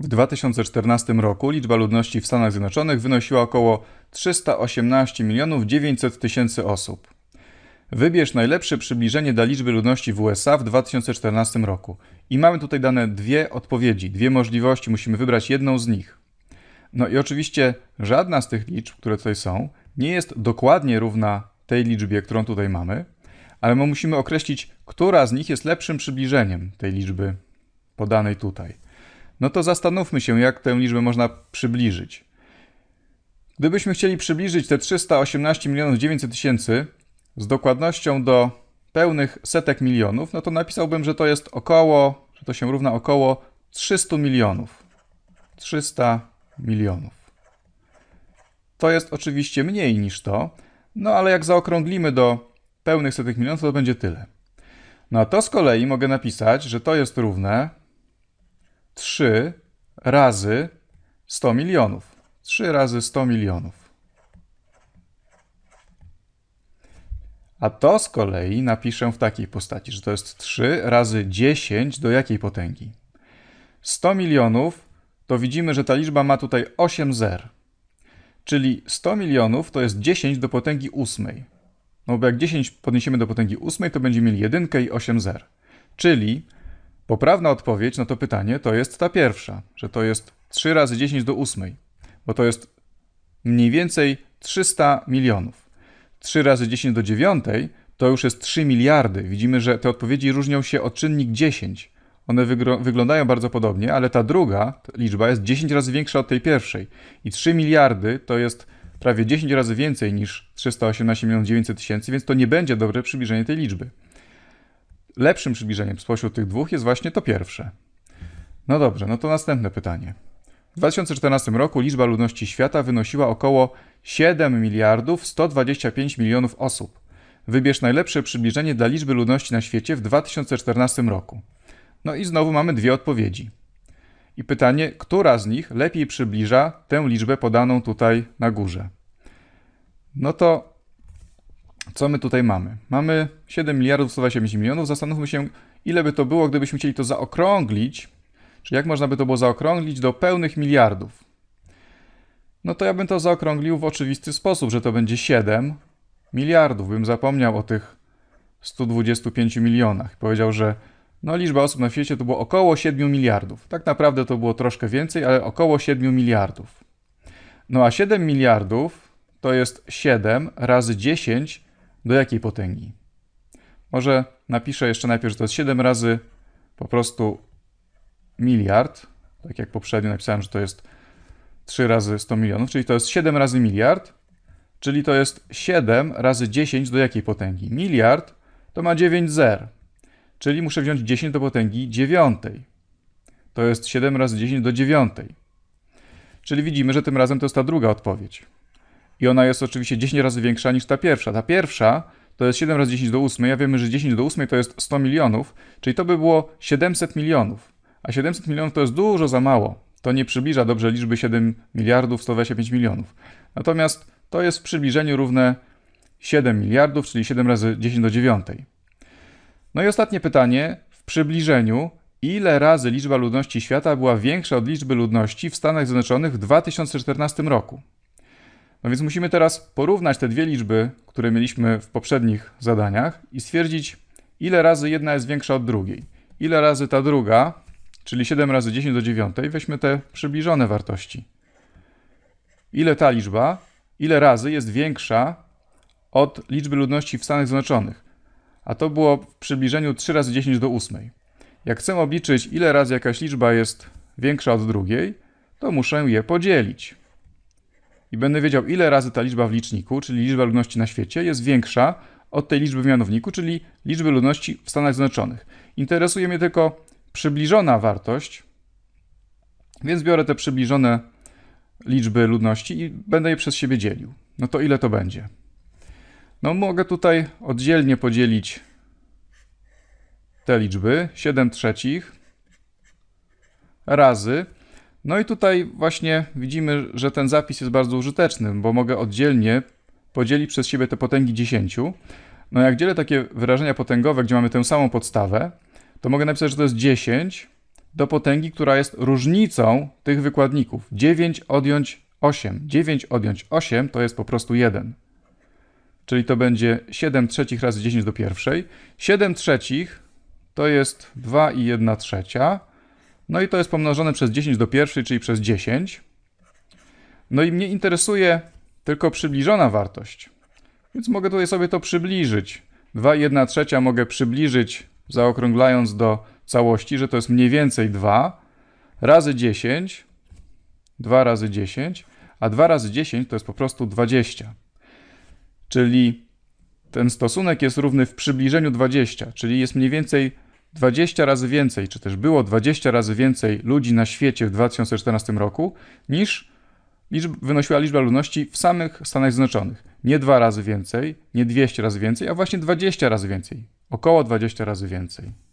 W 2014 roku liczba ludności w Stanach Zjednoczonych wynosiła około 318 milionów 900 tysięcy osób. Wybierz najlepsze przybliżenie dla liczby ludności w USA w 2014 roku. I mamy tutaj dane dwie odpowiedzi, dwie możliwości, musimy wybrać jedną z nich. No i oczywiście żadna z tych liczb, które tutaj są, nie jest dokładnie równa tej liczbie, którą tutaj mamy, ale my musimy określić, która z nich jest lepszym przybliżeniem tej liczby podanej tutaj no to zastanówmy się, jak tę liczbę można przybliżyć. Gdybyśmy chcieli przybliżyć te 318 milionów 900 tysięcy z dokładnością do pełnych setek milionów, no to napisałbym, że to jest około, że to się równa około 300 milionów. 300 milionów. To jest oczywiście mniej niż to, no ale jak zaokrąglimy do pełnych setek milionów, to będzie tyle. No a to z kolei mogę napisać, że to jest równe 3 razy 100 milionów. 3 razy 100 milionów. A to z kolei napiszę w takiej postaci, że to jest 3 razy 10 do jakiej potęgi? 100 milionów to widzimy, że ta liczba ma tutaj 8 zer. Czyli 100 milionów to jest 10 do potęgi 8. No bo jak 10 podniesiemy do potęgi 8, to będziemy mieli 1 i 8 zer. Czyli Poprawna odpowiedź na to pytanie to jest ta pierwsza, że to jest 3 razy 10 do 8, bo to jest mniej więcej 300 milionów. 3 razy 10 do 9 to już jest 3 miliardy. Widzimy, że te odpowiedzi różnią się o czynnik 10. One wyglądają bardzo podobnie, ale ta druga ta liczba jest 10 razy większa od tej pierwszej. I 3 miliardy to jest prawie 10 razy więcej niż 318 milionów 900 tysięcy, więc to nie będzie dobre przybliżenie tej liczby. Lepszym przybliżeniem spośród tych dwóch jest właśnie to pierwsze. No dobrze, no to następne pytanie. W 2014 roku liczba ludności świata wynosiła około 7 miliardów 125 milionów osób. Wybierz najlepsze przybliżenie dla liczby ludności na świecie w 2014 roku. No i znowu mamy dwie odpowiedzi. I pytanie, która z nich lepiej przybliża tę liczbę podaną tutaj na górze? No to co my tutaj mamy? Mamy 7 miliardów 180 milionów. Zastanówmy się, ile by to było, gdybyśmy chcieli to zaokrąglić, czy jak można by to było zaokrąglić do pełnych miliardów. No to ja bym to zaokrąglił w oczywisty sposób, że to będzie 7 miliardów. Bym zapomniał o tych 125 milionach. Powiedział, że no liczba osób na świecie to było około 7 miliardów. Tak naprawdę to było troszkę więcej, ale około 7 miliardów. No a 7 miliardów to jest 7 razy 10 do jakiej potęgi. Może napiszę jeszcze najpierw, że to jest 7 razy po prostu miliard, tak jak poprzednio napisałem, że to jest 3 razy 100 milionów, czyli to jest 7 razy miliard, czyli to jest 7 razy 10 do jakiej potęgi? Miliard to ma 9 zer, czyli muszę wziąć 10 do potęgi 9. To jest 7 razy 10 do 9. Czyli widzimy, że tym razem to jest ta druga odpowiedź i ona jest oczywiście 10 razy większa niż ta pierwsza. Ta pierwsza to jest 7 razy 10 do 8. Ja wiemy, że 10 do 8 to jest 100 milionów, czyli to by było 700 milionów. A 700 milionów to jest dużo za mało. To nie przybliża dobrze liczby 7 miliardów 125 milionów. Natomiast to jest w przybliżeniu równe 7 miliardów, czyli 7 razy 10 do 9. No i ostatnie pytanie. W przybliżeniu, ile razy liczba ludności świata była większa od liczby ludności w Stanach Zjednoczonych w 2014 roku? No więc musimy teraz porównać te dwie liczby, które mieliśmy w poprzednich zadaniach i stwierdzić, ile razy jedna jest większa od drugiej. Ile razy ta druga, czyli 7 razy 10 do 9, weźmy te przybliżone wartości. Ile ta liczba, ile razy jest większa od liczby ludności w Stanach Zjednoczonych. A to było w przybliżeniu 3 razy 10 do 8. Jak chcę obliczyć, ile razy jakaś liczba jest większa od drugiej, to muszę je podzielić i będę wiedział, ile razy ta liczba w liczniku, czyli liczba ludności na świecie, jest większa od tej liczby w mianowniku, czyli liczby ludności w Stanach Zjednoczonych. Interesuje mnie tylko przybliżona wartość, więc biorę te przybliżone liczby ludności i będę je przez siebie dzielił. No to ile to będzie? No mogę tutaj oddzielnie podzielić te liczby, 7 trzecich razy no i tutaj właśnie widzimy, że ten zapis jest bardzo użyteczny, bo mogę oddzielnie podzielić przez siebie te potęgi 10. No jak dzielę takie wyrażenia potęgowe, gdzie mamy tę samą podstawę, to mogę napisać, że to jest 10 do potęgi, która jest różnicą tych wykładników. 9 odjąć 8. 9 odjąć 8 to jest po prostu 1. Czyli to będzie 7 trzecich razy 10 do pierwszej. 7 trzecich to jest 2 i 1 trzecia. No i to jest pomnożone przez 10 do pierwszej, czyli przez 10. No i mnie interesuje tylko przybliżona wartość. Więc mogę tutaj sobie to przybliżyć. 2 i 1 trzecia mogę przybliżyć, zaokrąglając do całości, że to jest mniej więcej 2 razy 10, 2 razy 10, a 2 razy 10 to jest po prostu 20. Czyli ten stosunek jest równy w przybliżeniu 20, czyli jest mniej więcej 20 razy więcej, czy też było 20 razy więcej ludzi na świecie w 2014 roku niż liczb, wynosiła liczba ludności w samych Stanach Zjednoczonych. Nie dwa razy więcej, nie 200 razy więcej, a właśnie 20 razy więcej. Około 20 razy więcej.